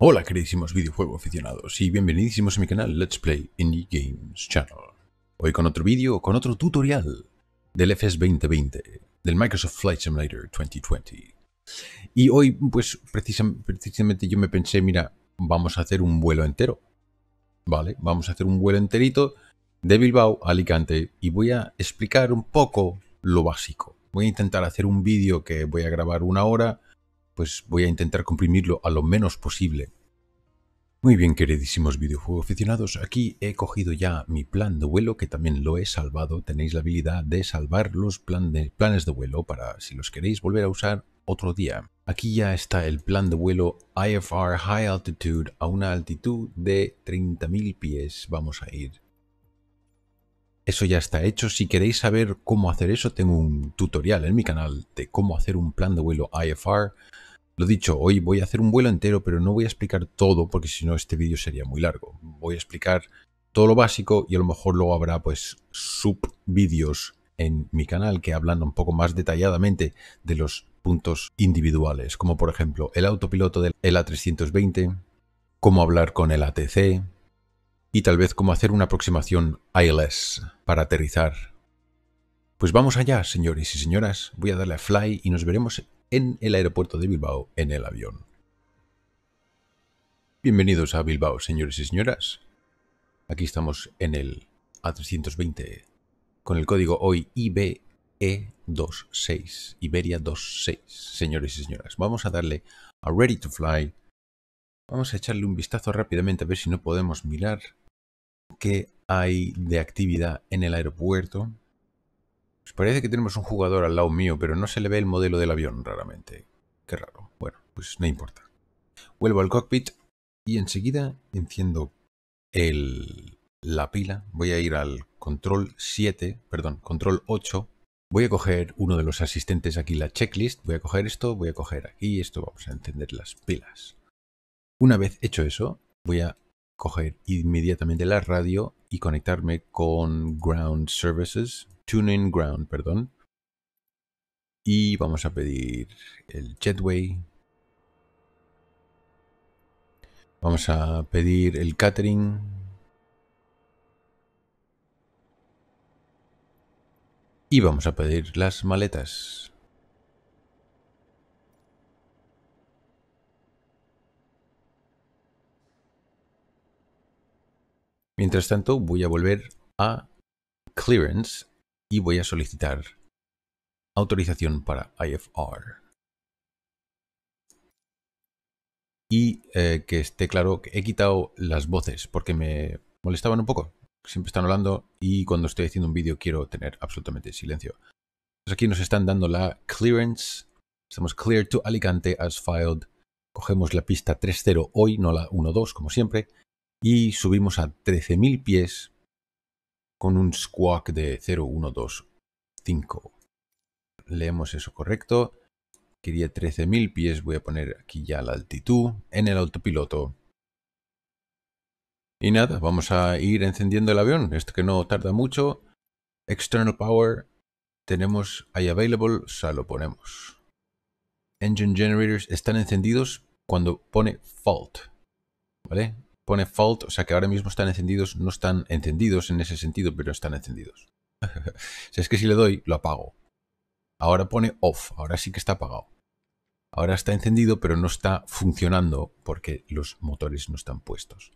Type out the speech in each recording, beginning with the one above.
Hola queridísimos videojuegos aficionados y bienvenidísimos a mi canal Let's Play Indie Games Channel. Hoy con otro vídeo, con otro tutorial del FS 2020, del Microsoft Flight Simulator 2020. Y hoy pues precisamente yo me pensé, mira, vamos a hacer un vuelo entero. Vale, vamos a hacer un vuelo enterito de Bilbao a Alicante y voy a explicar un poco lo básico. Voy a intentar hacer un vídeo que voy a grabar una hora pues voy a intentar comprimirlo a lo menos posible. Muy bien, queridísimos videojuegos aficionados, aquí he cogido ya mi plan de vuelo, que también lo he salvado. Tenéis la habilidad de salvar los planes de vuelo para, si los queréis, volver a usar otro día. Aquí ya está el plan de vuelo IFR High Altitude a una altitud de 30.000 pies. Vamos a ir. Eso ya está hecho. Si queréis saber cómo hacer eso, tengo un tutorial en mi canal de cómo hacer un plan de vuelo IFR lo dicho, hoy voy a hacer un vuelo entero, pero no voy a explicar todo porque si no este vídeo sería muy largo. Voy a explicar todo lo básico y a lo mejor luego habrá pues subvídeos en mi canal que hablan un poco más detalladamente de los puntos individuales, como por ejemplo el autopiloto del a 320 cómo hablar con el ATC y tal vez cómo hacer una aproximación ILS para aterrizar. Pues vamos allá, señores y señoras. Voy a darle a fly y nos veremos en el aeropuerto de Bilbao en el avión. Bienvenidos a Bilbao, señores y señoras. Aquí estamos en el A320 con el código hoy IBE26, Iberia 26, señores y señoras. Vamos a darle a Ready to Fly. Vamos a echarle un vistazo rápidamente a ver si no podemos mirar qué hay de actividad en el aeropuerto. Pues parece que tenemos un jugador al lado mío, pero no se le ve el modelo del avión raramente. Qué raro. Bueno, pues no importa. Vuelvo al cockpit y enseguida enciendo el, la pila. Voy a ir al control 7, perdón, control 8. Voy a coger uno de los asistentes aquí, la checklist. Voy a coger esto, voy a coger aquí esto. Vamos a encender las pilas. Una vez hecho eso, voy a coger inmediatamente la radio y conectarme con Ground Services, Tuning Ground, perdón. Y vamos a pedir el jetway. Vamos a pedir el catering. Y vamos a pedir las maletas. Mientras tanto, voy a volver a Clearance y voy a solicitar autorización para IFR. Y eh, que esté claro que he quitado las voces porque me molestaban un poco. Siempre están hablando y cuando estoy haciendo un vídeo quiero tener absolutamente silencio. Pues aquí nos están dando la clearance. Estamos clear to Alicante as filed. Cogemos la pista 3.0 hoy, no la 1.2 como siempre. Y subimos a 13.000 pies con un squawk de 0125. Leemos eso correcto. Quería 13.000 pies, voy a poner aquí ya la altitud en el autopiloto. Y nada, vamos a ir encendiendo el avión, esto que no tarda mucho. External power, tenemos hay available, o sea, lo ponemos. Engine generators están encendidos cuando pone fault, ¿vale? pone fault, o sea que ahora mismo están encendidos, no están encendidos en ese sentido, pero están encendidos. Si es que si le doy, lo apago. Ahora pone off, ahora sí que está apagado. Ahora está encendido, pero no está funcionando porque los motores no están puestos.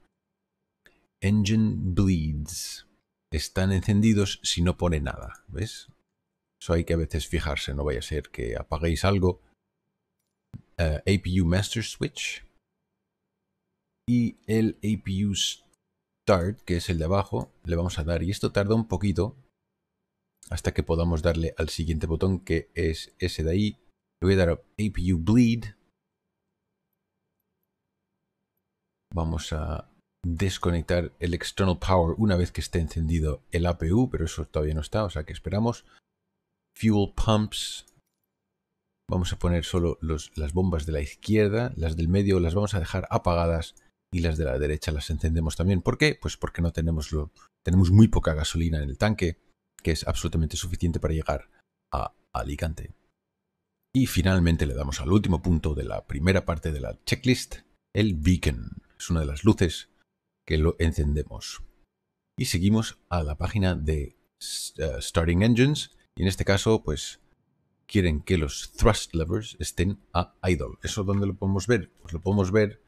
Engine bleeds. Están encendidos si no pone nada, ¿ves? Eso hay que a veces fijarse, no vaya a ser que apaguéis algo. Eh, APU Master Switch y el APU start, que es el de abajo, le vamos a dar. Y esto tarda un poquito hasta que podamos darle al siguiente botón, que es ese de ahí. Le voy a dar APU bleed. Vamos a desconectar el external power una vez que esté encendido el APU, pero eso todavía no está, o sea que esperamos. Fuel pumps. Vamos a poner solo las bombas de la izquierda, las del medio las vamos a dejar apagadas y las de la derecha las encendemos también. ¿Por qué? Pues porque no tenemos, lo, tenemos muy poca gasolina en el tanque, que es absolutamente suficiente para llegar a Alicante. Y finalmente le damos al último punto de la primera parte de la checklist, el beacon. Es una de las luces que lo encendemos. Y seguimos a la página de eh, Starting Engines. Y en este caso, pues quieren que los thrust levers estén a idle. ¿Eso dónde lo podemos ver? Pues lo podemos ver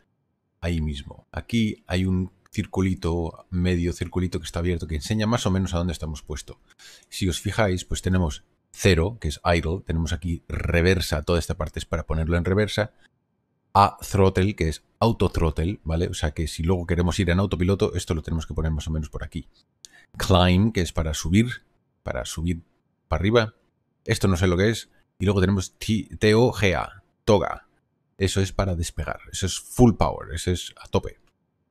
ahí mismo. Aquí hay un circulito, medio circulito que está abierto, que enseña más o menos a dónde estamos puesto. Si os fijáis, pues tenemos cero, que es idle, tenemos aquí reversa, toda esta parte es para ponerlo en reversa, a throttle, que es auto throttle, ¿vale? O sea que si luego queremos ir en autopiloto, esto lo tenemos que poner más o menos por aquí. Climb, que es para subir, para subir para arriba, esto no sé lo que es, y luego tenemos TOGA, toga, eso es para despegar, eso es full power, eso es a tope.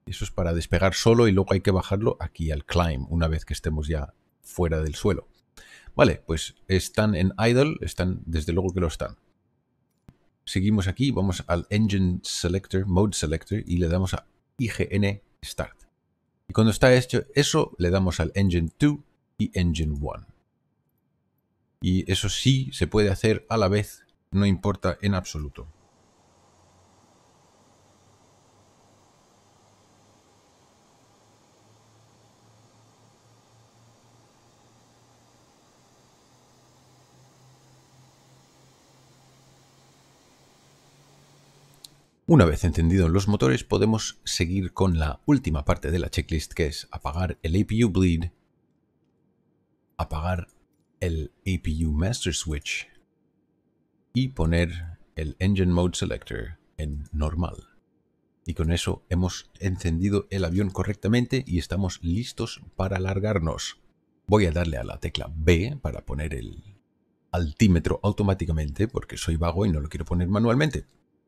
Eso es para despegar solo y luego hay que bajarlo aquí al climb una vez que estemos ya fuera del suelo. Vale, pues están en idle, están desde luego que lo están. Seguimos aquí, vamos al Engine Selector, Mode Selector y le damos a IGN Start. Y cuando está hecho eso, le damos al Engine 2 y Engine 1. Y eso sí se puede hacer a la vez, no importa en absoluto. Una vez encendidos los motores podemos seguir con la última parte de la checklist que es apagar el APU bleed, apagar el APU master switch y poner el engine mode selector en normal. Y con eso hemos encendido el avión correctamente y estamos listos para largarnos. Voy a darle a la tecla B para poner el altímetro automáticamente porque soy vago y no lo quiero poner manualmente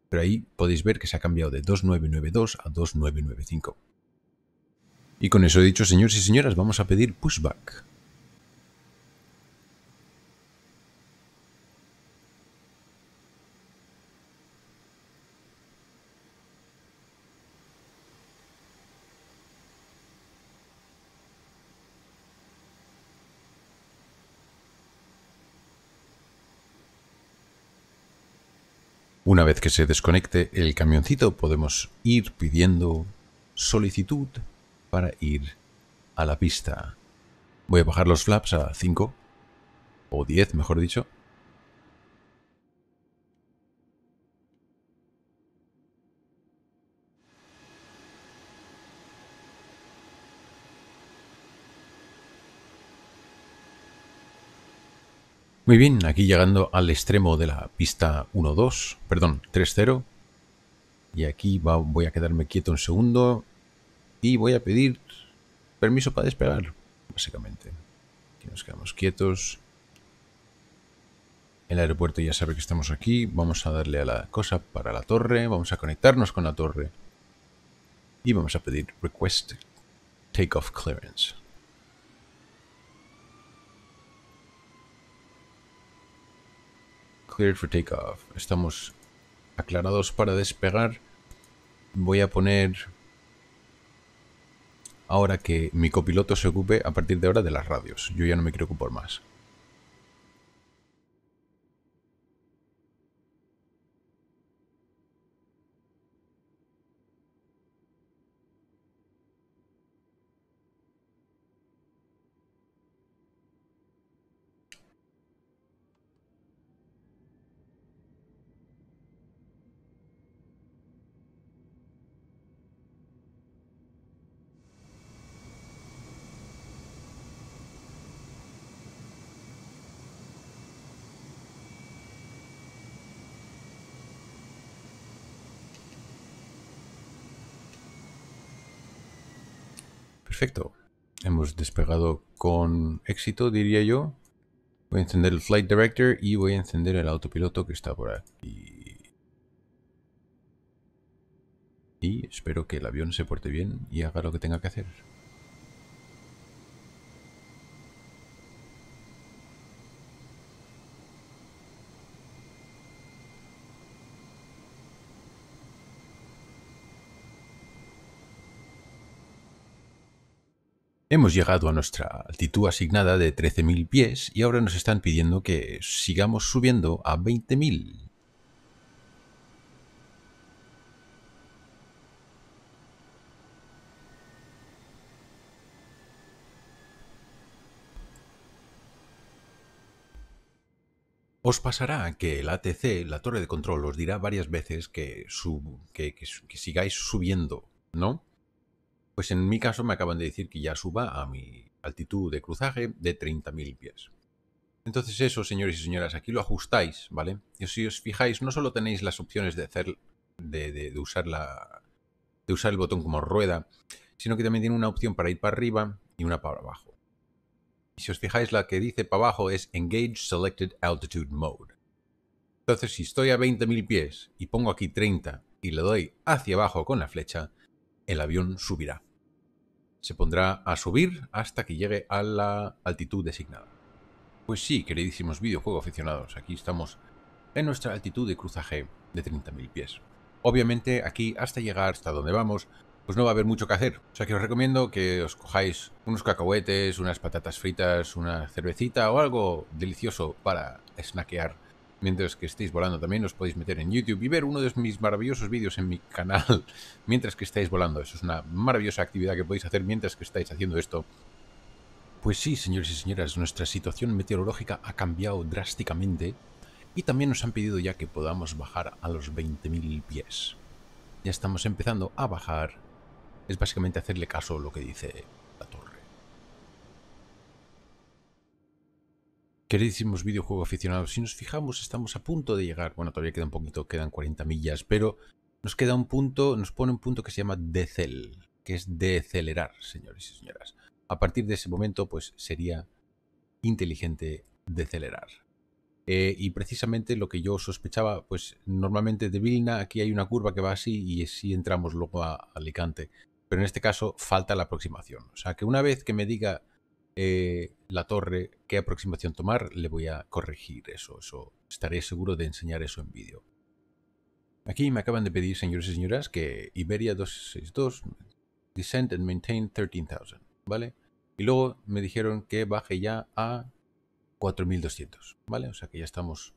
pero ahí podéis ver que se ha cambiado de 2992 a 2995. Y con eso dicho, señores y señoras, vamos a pedir pushback. Una vez que se desconecte el camioncito podemos ir pidiendo solicitud para ir a la pista. Voy a bajar los flaps a 5 o 10, mejor dicho. Muy bien, aquí llegando al extremo de la pista 1-2, perdón, 3-0. Y aquí voy a quedarme quieto un segundo y voy a pedir permiso para despegar, básicamente. Aquí nos quedamos quietos. El aeropuerto ya sabe que estamos aquí. Vamos a darle a la cosa para la torre. Vamos a conectarnos con la torre. Y vamos a pedir request takeoff clearance. Cleared for takeoff. Estamos aclarados para despegar. Voy a poner ahora que mi copiloto se ocupe a partir de ahora de las radios. Yo ya no me quiero ocupar más. Perfecto. Hemos despegado con éxito, diría yo. Voy a encender el Flight Director y voy a encender el autopiloto que está por aquí. Y espero que el avión se porte bien y haga lo que tenga que hacer. Hemos llegado a nuestra altitud asignada de 13.000 pies y ahora nos están pidiendo que sigamos subiendo a 20.000. Os pasará que el ATC, la torre de control, os dirá varias veces que, que sigáis subiendo, ¿no? Pues en mi caso me acaban de decir que ya suba a mi altitud de cruzaje de 30.000 pies. Entonces eso, señores y señoras, aquí lo ajustáis, ¿vale? Y si os fijáis, no solo tenéis las opciones de hacer, de, usar de usar el botón como rueda, sino que también tiene una opción para ir para arriba y una para abajo. Y si os fijáis, la que dice para abajo es Engage Selected Altitude Mode. Entonces, si estoy a 20.000 pies y pongo aquí 30 y le doy hacia abajo con la flecha, el avión subirá se pondrá a subir hasta que llegue a la altitud designada. Pues sí, queridísimos videojuegos aficionados, aquí estamos en nuestra altitud de cruzaje de 30.000 pies. Obviamente aquí hasta llegar hasta donde vamos, pues no va a haber mucho que hacer. O sea que os recomiendo que os cojáis unos cacahuetes, unas patatas fritas, una cervecita o algo delicioso para snackear Mientras que estéis volando también os podéis meter en YouTube y ver uno de mis maravillosos vídeos en mi canal mientras que estáis volando. Eso es una maravillosa actividad que podéis hacer mientras que estáis haciendo esto. Pues sí, señores y señoras, nuestra situación meteorológica ha cambiado drásticamente y también nos han pedido ya que podamos bajar a los 20.000 pies. Ya estamos empezando a bajar. Es básicamente hacerle caso a lo que dice Queridísimos videojuegos aficionados, si nos fijamos estamos a punto de llegar, bueno todavía queda un poquito, quedan 40 millas, pero nos queda un punto, nos pone un punto que se llama decel, que es decelerar, señores y señoras. A partir de ese momento pues sería inteligente decelerar. Eh, y precisamente lo que yo sospechaba, pues normalmente de Vilna aquí hay una curva que va así y así entramos luego a Alicante. Pero en este caso falta la aproximación. O sea que una vez que me diga eh, la torre, qué aproximación tomar, le voy a corregir eso. eso estaré seguro de enseñar eso en vídeo. Aquí me acaban de pedir, señores y señoras, que Iberia 262 descend and maintain 13,000, ¿vale? Y luego me dijeron que baje ya a 4.200, ¿vale? O sea que ya estamos,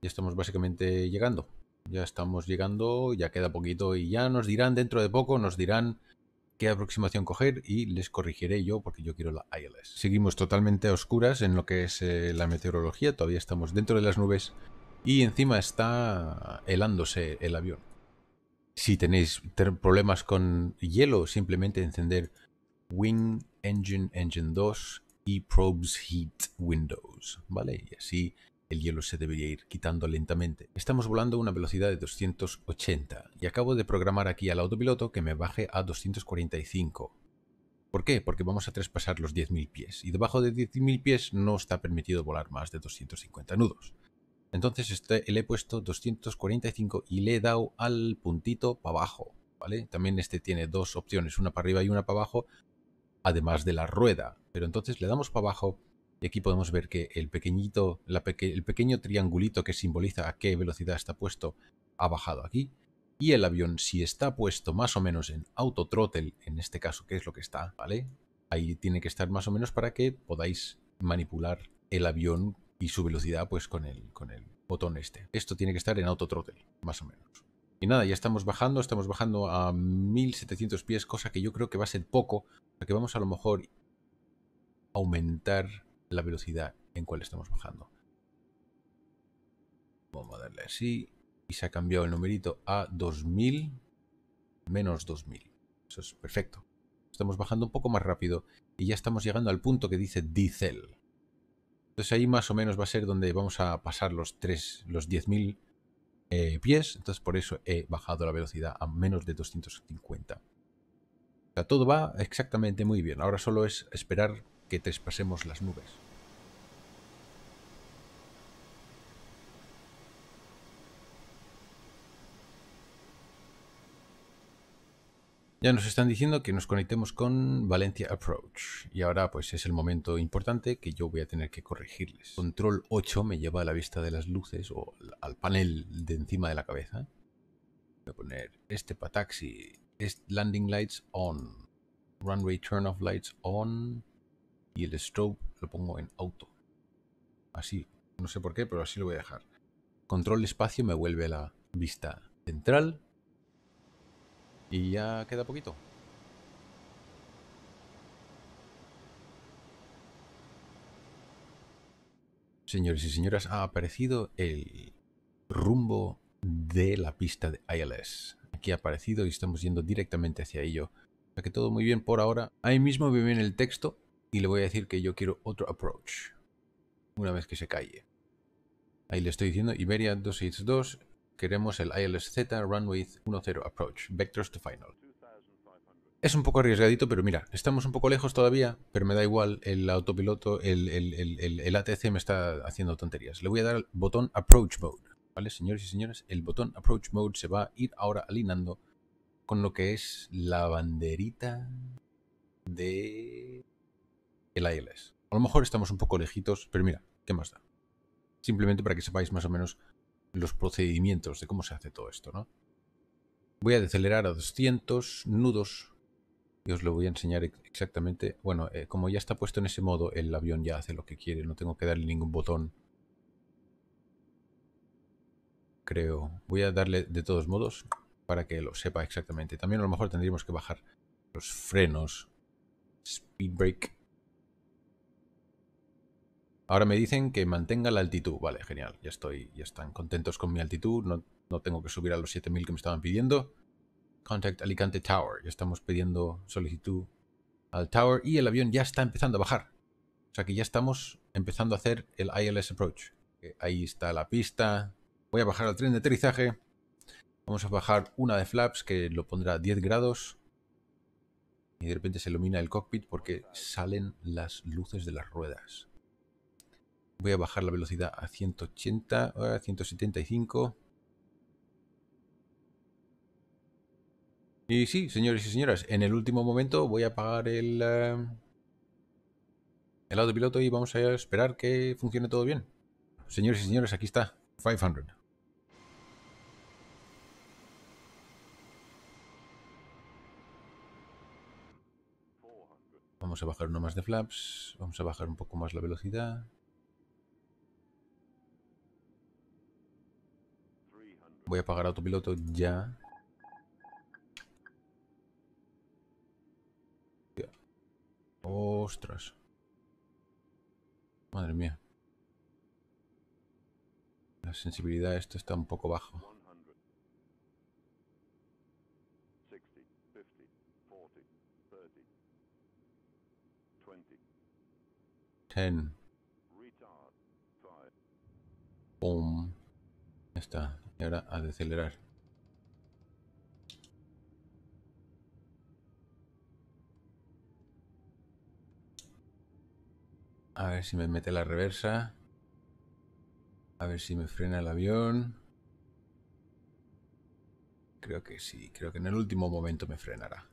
ya estamos básicamente llegando. Ya estamos llegando, ya queda poquito y ya nos dirán dentro de poco, nos dirán qué aproximación coger y les corrigiré yo porque yo quiero la ILS. Seguimos totalmente a oscuras en lo que es eh, la meteorología, todavía estamos dentro de las nubes y encima está helándose el avión. Si tenéis problemas con hielo, simplemente encender Wing Engine Engine 2 y Probes Heat Windows, ¿vale? Y así el hielo se debería ir quitando lentamente. Estamos volando a una velocidad de 280 y acabo de programar aquí al autopiloto que me baje a 245. ¿Por qué? Porque vamos a traspasar los 10.000 pies y debajo de 10.000 pies no está permitido volar más de 250 nudos. Entonces este, le he puesto 245 y le he dado al puntito para abajo. ¿vale? También este tiene dos opciones, una para arriba y una para abajo, además de la rueda. Pero entonces le damos para abajo y aquí podemos ver que el, pequeñito, el pequeño triangulito que simboliza a qué velocidad está puesto ha bajado aquí. Y el avión, si está puesto más o menos en autotrottle, en este caso, que es lo que está, ¿vale? Ahí tiene que estar más o menos para que podáis manipular el avión y su velocidad pues con el, con el botón este. Esto tiene que estar en autotrottle, más o menos. Y nada, ya estamos bajando, estamos bajando a 1700 pies, cosa que yo creo que va a ser poco, que vamos a lo mejor aumentar la velocidad en cual estamos bajando. Vamos a darle así. Y se ha cambiado el numerito a 2000 menos 2000. Eso es perfecto. Estamos bajando un poco más rápido y ya estamos llegando al punto que dice diesel. Entonces ahí más o menos va a ser donde vamos a pasar los, 3, los 10.000 eh, pies. Entonces por eso he bajado la velocidad a menos de 250. O todo va exactamente muy bien. Ahora solo es esperar que traspasemos las nubes. Ya nos están diciendo que nos conectemos con Valencia Approach. Y ahora pues es el momento importante que yo voy a tener que corregirles. Control 8 me lleva a la vista de las luces o al panel de encima de la cabeza. Voy a poner este para taxi. Este landing lights on. Runway turn off lights on y el strobe lo pongo en auto. Así, no sé por qué, pero así lo voy a dejar. Control espacio me vuelve a la vista central. Y ya queda poquito. Señores y señoras, ha aparecido el rumbo de la pista de ILS. Aquí ha aparecido y estamos yendo directamente hacia ello. O sea que todo muy bien por ahora. Ahí mismo viene el texto y le voy a decir que yo quiero otro approach. Una vez que se calle. Ahí le estoy diciendo Iberia 262, queremos el ILSZ Runway 10 Approach, Vectors to Final. Es un poco arriesgadito, pero mira, estamos un poco lejos todavía, pero me da igual, el autopiloto, el, el, el, ATC me está haciendo tonterías. Le voy a dar el botón Approach Mode, ¿vale? Señores y señores, el botón Approach Mode se va a ir ahora alineando con lo que es la banderita de el ILS. E a lo mejor estamos un poco lejitos, pero mira, ¿qué más da? Simplemente para que sepáis más o menos los procedimientos de cómo se hace todo esto, ¿no? Voy a decelerar a 200 nudos y os lo voy a enseñar exactamente. Bueno, eh, como ya está puesto en ese modo, el avión ya hace lo que quiere, no tengo que darle ningún botón. Creo. Voy a darle de todos modos para que lo sepa exactamente. También a lo mejor tendríamos que bajar los frenos, speed brake Ahora me dicen que mantenga la altitud. Vale, genial. Ya estoy, ya están contentos con mi altitud. No, no tengo que subir a los 7000 que me estaban pidiendo. Contact Alicante Tower. Ya estamos pidiendo solicitud al tower y el avión ya está empezando a bajar. O sea que ya estamos empezando a hacer el ILS approach. Eh, ahí está la pista. Voy a bajar al tren de aterrizaje. Vamos a bajar una de flaps que lo pondrá a 10 grados. Y de repente se ilumina el cockpit porque salen las luces de las ruedas. Voy a bajar la velocidad a 180, a 175. Y sí, señores y señoras, en el último momento voy a apagar el, eh, el autopiloto y vamos a esperar que funcione todo bien. Señores y señores, aquí está, 500. Vamos a bajar uno más de flaps, vamos a bajar un poco más la velocidad. Voy a apagar autopiloto ya. Ostras. Madre mía. La sensibilidad esto está un poco bajo. Ten. Boom. Ya está ahora a decelerar. A ver si me mete la reversa. A ver si me frena el avión. Creo que sí, creo que en el último momento me frenará.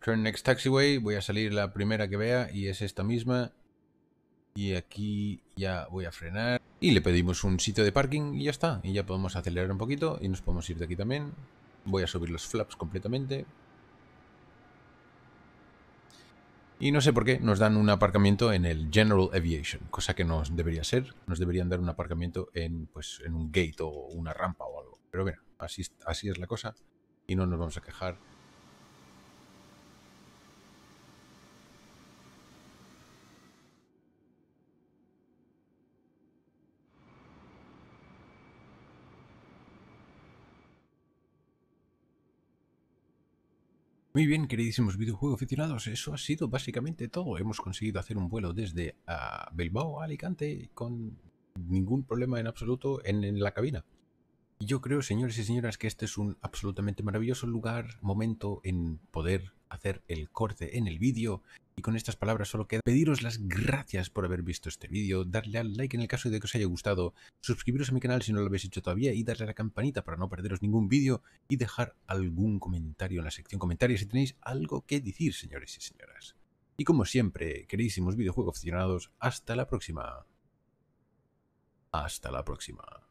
Turn next taxiway, voy a salir la primera que vea y es esta misma. Y aquí ya voy a frenar. Y le pedimos un sitio de parking y ya está. Y ya podemos acelerar un poquito y nos podemos ir de aquí también. Voy a subir los flaps completamente. Y no sé por qué nos dan un aparcamiento en el General Aviation, cosa que no debería ser. Nos deberían dar un aparcamiento en, pues, en un gate o una rampa o algo. Pero bueno, así, así es la cosa y no nos vamos a quejar. Muy bien, queridísimos videojuegos aficionados, eso ha sido básicamente todo. Hemos conseguido hacer un vuelo desde ah, Bilbao a Alicante con ningún problema en absoluto en, la cabina. Y yo creo, señores y señoras, que este es un absolutamente maravilloso lugar, momento en poder hacer el corte en el vídeo. Y con estas palabras solo queda pediros las gracias por haber visto este vídeo, darle al like en el caso de que os haya gustado, suscribiros a mi canal si no lo habéis hecho todavía y darle a la campanita para no perderos ningún vídeo y dejar algún comentario en la sección comentarios si tenéis algo que decir, señores y señoras. Y como siempre, queridísimos videojuegos aficionados, hasta la próxima. Hasta la próxima.